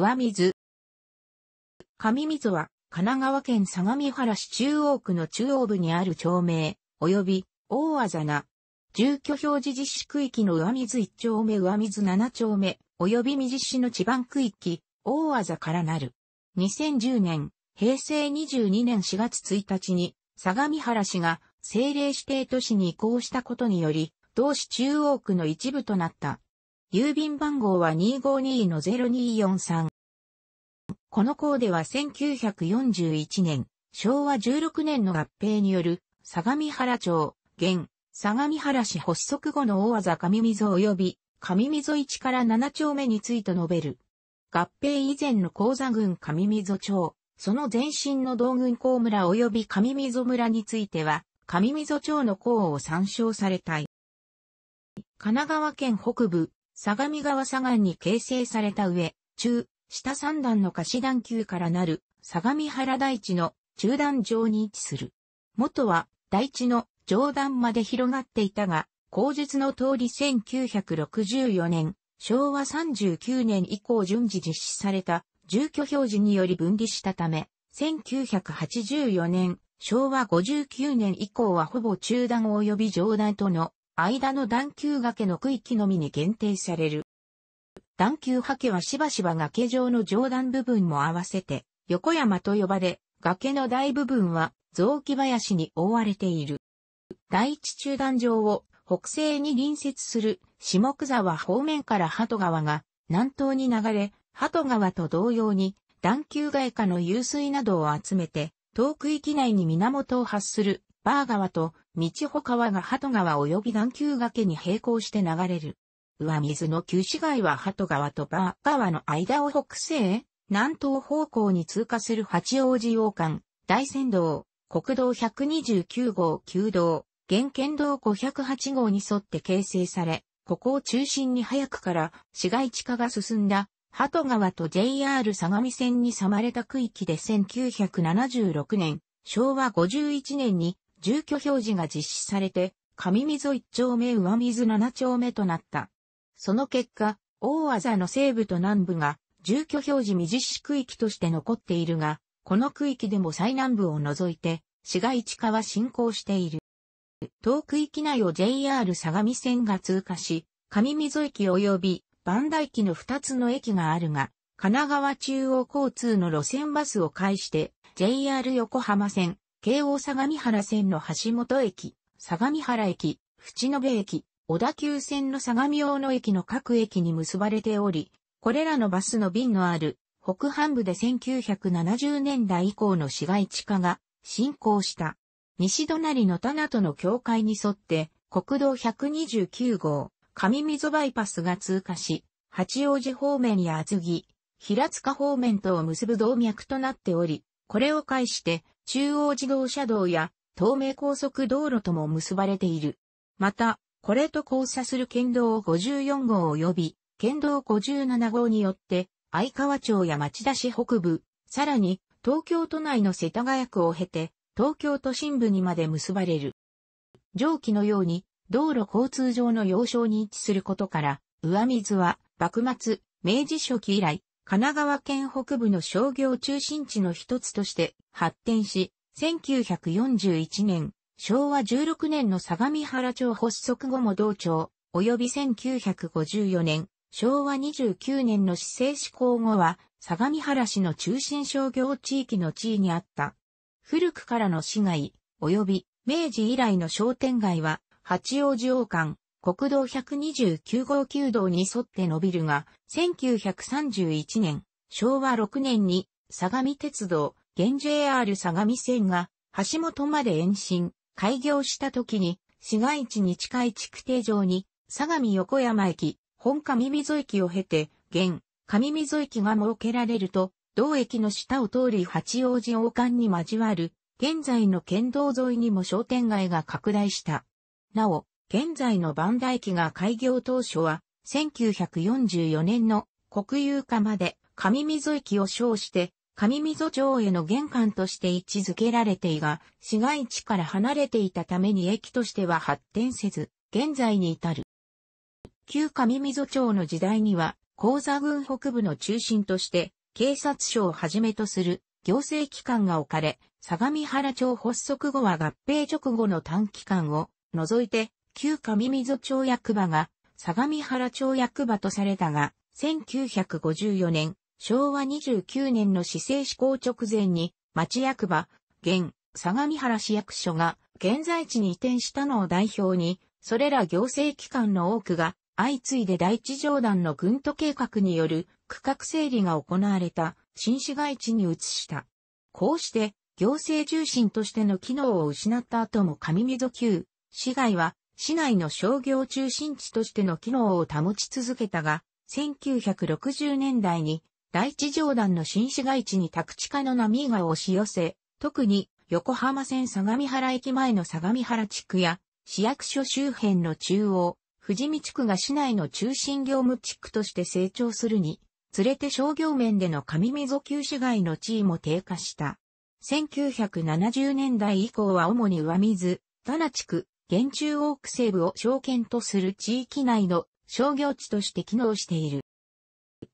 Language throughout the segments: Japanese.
上水。上水は、神奈川県相模原市中央区の中央部にある町名、及び、大あざな。住居表示実施区域の上水1丁目上水7丁目、及び未実施の地盤区域、大あざからなる。2010年、平成22年4月1日に、相模原市が政令指定都市に移行したことにより、同市中央区の一部となった。郵便番号は252-0243。この項では1941年、昭和16年の合併による、相模原町、現、相模原市発足後の大技上溝及び、上溝1から7丁目について述べる。合併以前の高座郡上溝町、その前身の道郡鉱村及び上溝村については、上溝町の項を参照されたい。神奈川県北部、相模川左岸に形成された上、中、下三段の貸し段級からなる相模原大地の中段上に位置する。元は大地の上段まで広がっていたが、口述の通り1964年、昭和39年以降順次実施された住居表示により分離したため、1984年、昭和59年以降はほぼ中段及び上段との間の段丘崖の区域のみに限定される。段丘波形はしばしば崖上の上段部分も合わせて、横山と呼ばれ、崖の大部分は雑木林に覆われている。第一中段上を北西に隣接する下久沢方面から鳩川が南東に流れ、鳩川と同様に段丘外下の湧水などを集めて、東区域内に源を発するバー川と道穂川が鳩川及び南急崖に並行して流れる。上水の旧市街は鳩川とバー川の間を北西、南東方向に通過する八王子洋館、大仙道、国道129号旧道、現県道508号に沿って形成され、ここを中心に早くから市街地化が進んだ、鳩川と JR 相模線に染まれた区域で1976年、昭和51年に住居表示が実施されて、上溝1丁目上水7丁目となった。その結果、大技の西部と南部が住居表示未実施区域として残っているが、この区域でも最南部を除いて、市街地化は進行している。遠区域内を JR 相模線が通過し、上溝駅及び万代駅の2つの駅があるが、神奈川中央交通の路線バスを介して、JR 横浜線、京王相模原線の橋本駅、相模原駅、淵野駅、小田急線の相模大野駅の各駅に結ばれており、これらのバスの便のある北半部で1970年代以降の市街地化が進行した。西隣の棚との境界に沿って国道129号、上溝バイパスが通過し、八王子方面や厚木、平塚方面とを結ぶ動脈となっており、これを介して中央自動車道や東名高速道路とも結ばれている。また、これと交差する県道54号及び県道57号によって相川町や町田市北部、さらに東京都内の世田谷区を経て東京都心部にまで結ばれる。上記のように道路交通上の要衝に位置することから、上水は幕末、明治初期以来、神奈川県北部の商業中心地の一つとして発展し、1941年、昭和16年の相模原町発足後も同町、及び1954年、昭和29年の市政施行後は、相模原市の中心商業地域の地位にあった。古くからの市街、及び明治以来の商店街は、八王子王冠、国道129号旧道に沿って伸びるが、1931年、昭和6年に、相模鉄道、現 JR 相模線が、橋本まで延伸、開業した時に、市街地に近い築堤上に、相模横山駅、本上溝駅を経て、現、上溝駅が設けられると、同駅の下を通り八王子王冠に交わる、現在の県道沿いにも商店街が拡大した。なお、現在のバンダ駅が開業当初は、1944年の国有化まで上溝駅を称して、上溝町への玄関として位置づけられていが、市街地から離れていたために駅としては発展せず、現在に至る。旧上溝町の時代には、高座郡北部の中心として、警察署をはじめとする行政機関が置かれ、相模原町発足後は合併直後の短期間を除いて、旧上溝町役場が相模原町役場とされたが、1954年、昭和29年の市政施行直前に、町役場、現、相模原市役所が現在地に移転したのを代表に、それら行政機関の多くが、相次いで第一冗談の軍都計画による区画整理が行われた新市街地に移した。こうして、行政重心としての機能を失った後も上溝旧市街は市内の商業中心地としての機能を保ち続けたが、1960年代に第一上段の新市街地に宅地化の波が押し寄せ、特に横浜線相模原駅前の相模原地区や市役所周辺の中央、富士見地区が市内の中心業務地区として成長するに、連れて商業面での上溝旧市街の地位も低下した。1970年代以降は主に上水、田名地区、現中ーク西部を証券とする地域内の商業地として機能している。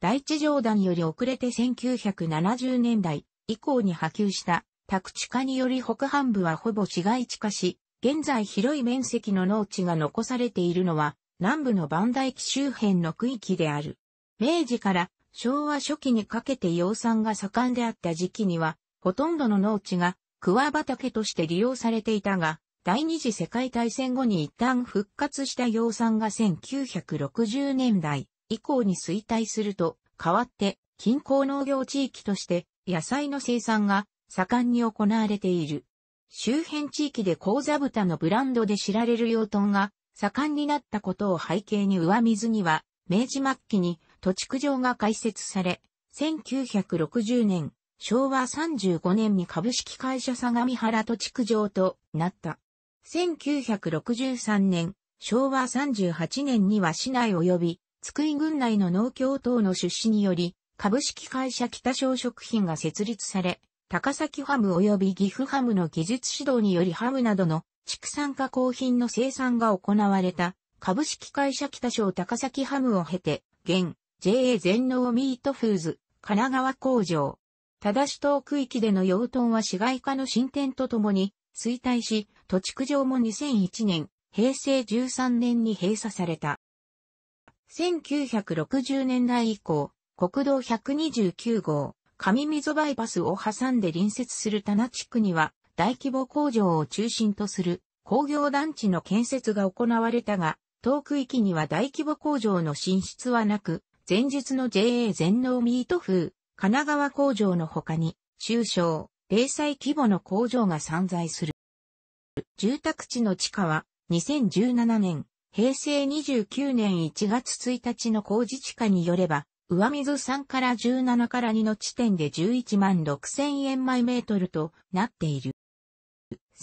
第一上段より遅れて1970年代以降に波及した宅地化により北半部はほぼ市街地化し、現在広い面積の農地が残されているのは南部の万代駅周辺の区域である。明治から昭和初期にかけて養蚕が盛んであった時期には、ほとんどの農地が桑畑として利用されていたが、第二次世界大戦後に一旦復活した養蚕が1960年代以降に衰退すると、代わって近郊農業地域として野菜の生産が盛んに行われている。周辺地域で高座豚のブランドで知られる養豚が盛んになったことを背景に上水には、明治末期に土地区場が開設され、1960年、昭和35年に株式会社相模原土地区場となった。1963年、昭和38年には市内及び、津久井郡内の農協等の出資により、株式会社北小食品が設立され、高崎ハム及び岐阜ハムの技術指導によりハムなどの畜産加工品の生産が行われた株式会社北小高崎ハムを経て、現 JA 全農ミートフーズ神奈川工場。ただし等区域での養豚は市街化の進展とともに衰退し、土地区場も2001年、平成13年に閉鎖された。1960年代以降、国道129号、上溝バイパスを挟んで隣接する田中地区には、大規模工場を中心とする工業団地の建設が行われたが、遠く域には大規模工場の進出はなく、前述の JA 全農ミート風、神奈川工場の他に、中小、零細規模の工場が散在する。住宅地の地価は、2017年、平成29年1月1日の工事地価によれば、上水3から17から2の地点で11万6000円毎メートルとなっている。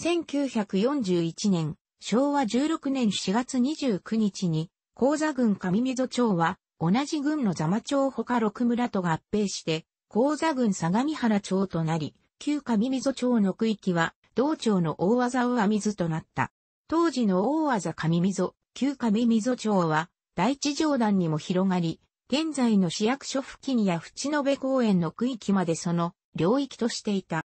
1941年、昭和16年4月29日に、高座郡上溝町は、同じ郡の座間町ほか6村と合併して、高座郡相模原町となり、旧上溝町の区域は、道庁の大技上溝となった。当時の大技上溝、旧上溝町は、第一上段にも広がり、現在の市役所付近や淵野辺公園の区域までその領域としていた。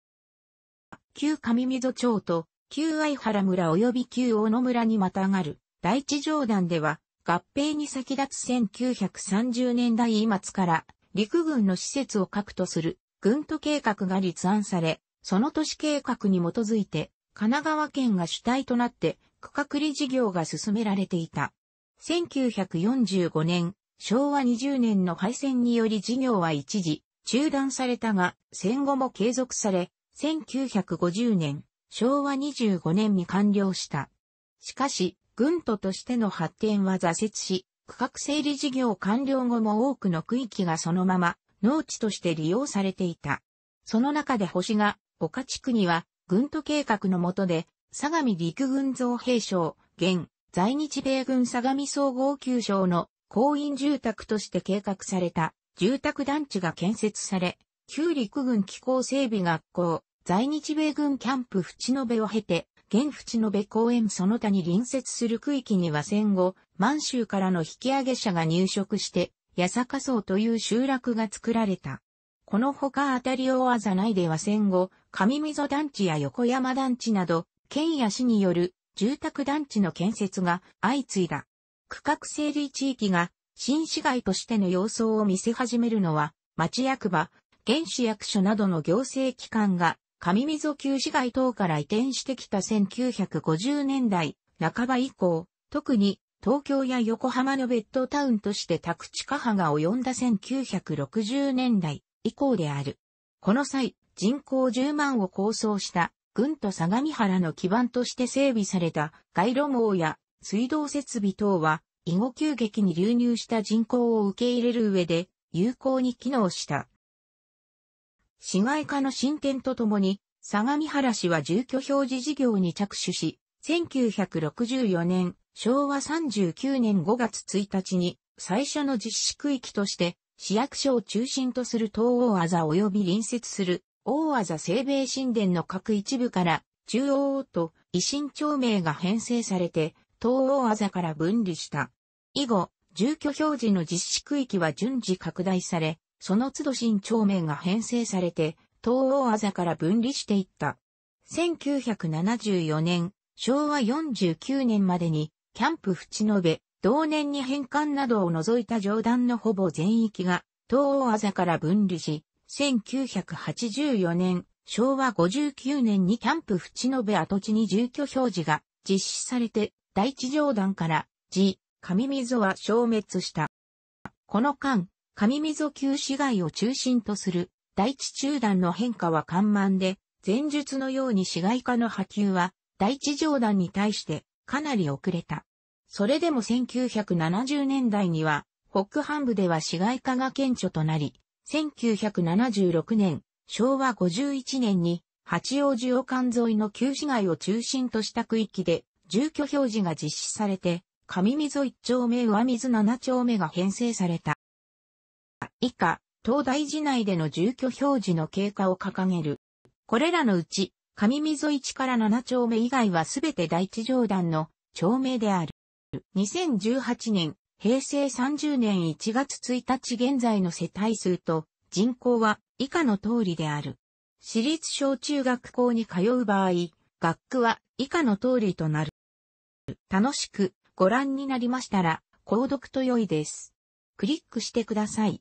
旧上溝町と旧愛原村及び旧小野村にまたがる第一上段では合併に先立つ1930年代末から陸軍の施設を核とする軍都計画が立案され、その都市計画に基づいて、神奈川県が主体となって区画理事業が進められていた。1945年、昭和20年の敗戦により事業は一時中断されたが、戦後も継続され、1950年、昭和25年に完了した。しかし、軍都としての発展は挫折し、区画整理事業完了後も多くの区域がそのまま農地として利用されていた。その中で星が岡地区には、軍都計画の下で、相模陸軍造兵省、現、在日米軍相模総合級省の公員住宅として計画された住宅団地が建設され、旧陸軍機構整備学校、在日米軍キャンプ淵延を経て、現淵延公園その他に隣接する区域には戦後、満州からの引き上げ者が入植して、八坂荘という集落が作られた。このほか当たりをあざないでは戦後、上溝団地や横山団地など、県や市による住宅団地の建設が相次いだ。区画整理地域が新市街としての様相を見せ始めるのは、町役場、原市役所などの行政機関が上溝旧市街等から移転してきた1950年代半ば以降、特に東京や横浜のベッドタウンとして宅地下派が及んだ1960年代以降である。この際、人口10万を構想した軍と相模原の基盤として整備された街路網や水道設備等は、囲碁急激に流入した人口を受け入れる上で有効に機能した。市街化の進展とともに、相模原市は住居表示事業に着手し、1964年、昭和39年5月1日に最初の実施区域として市役所を中心とする東欧アザ及び隣接する大アザ。西米神殿の各一部から中央と維新町名が編成されて東欧アザから分離した。以後、住居表示の実施区域は順次拡大され、その都度新町名が編成されて、東欧アザから分離していった。1974年、昭和49年までに、キャンプ淵延、べ、同年に返還などを除いた上段のほぼ全域が、東アザから分離し、1984年、昭和59年にキャンプ淵延跡地に住居表示が実施されて、第一上段から、地、上溝は消滅した。この間、上溝旧市街を中心とする第一中段の変化は緩慢で、前述のように市街化の波及は、第一上段に対してかなり遅れた。それでも1970年代には、北半部では市街化が顕著となり、1976年、昭和51年に、八王子王冠沿いの旧市街を中心とした区域で、住居表示が実施されて、上溝一丁目上水七丁目が編成された。以下、東大寺内での住居表示の経過を掲げる。これらのうち、上溝一から七丁目以外はすべて第一上段の町名である。2018年、平成30年1月1日現在の世帯数と人口は以下の通りである。私立小中学校に通う場合、学区は以下の通りとなる。楽しくご覧になりましたら、購読と良いです。クリックしてください。